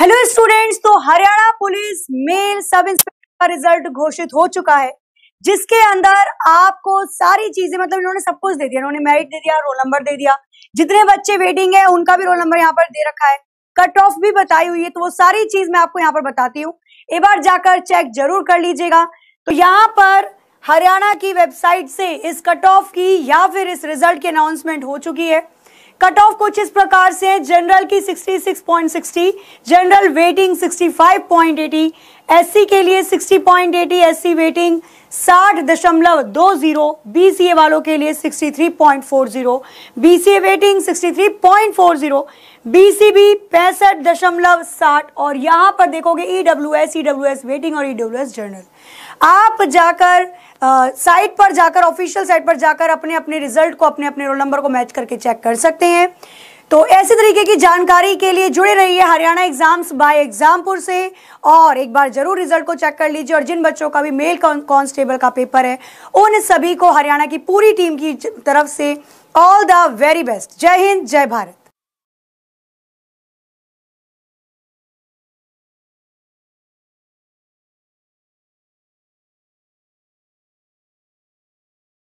hello students तो Haryana police male sub inspector का result घोषित हो चुका है जिसके अंदर आपको सारी चीजें मतलब इन्होंने सब कुछ दे दिया इन्होंने मेरिट दे दिया रोल नंबर दे दिया जितने बच्चे वेटिंग है उनका भी रोल नंबर यहाँ पर दे रखा है कट ऑफ भी बताई हुई है तो वो सारी चीज मैं आपको यहाँ पर बताती हूँ एक बार जाकर चेक जरूर कर लीजिएगा तो यहाँ पर हरियाणा की वेबसाइट से इस कट ऑफ की या फिर इस रिजल्ट की अनाउंसमेंट हो चुकी है कट ऑफ कुछ इस प्रकार से है जनरल की 66.60 जनरल वेटिंग 65.80 एससी के लिए 60.80 एससी वेटिंग साठ दशमलव दो जीरो बीसीए वालों के लिए sixty three point four zero B C waiting sixty three point four zero B C B पैंसठ दशमलव साठ और यहां पर देखोगे E W S E W S waiting और ई डब्ल्यू एस जर्नल आप जाकर साइट पर जाकर ऑफिशियल साइट पर जाकर अपने अपने रिजल्ट को अपने अपने रोल नंबर को मैच करके चेक कर सकते हैं तो ऐसे तरीके की जानकारी के लिए जुड़े रहिए हरियाणा एग्जाम्स बाय एग्जामपुर से और एक बार जरूर रिजल्ट को चेक कर लीजिए और जिन बच्चों का भी मेल कांस्टेबल का पेपर है उन सभी को हरियाणा की पूरी टीम की तरफ से ऑल द वेरी बेस्ट जय हिंद जय भारत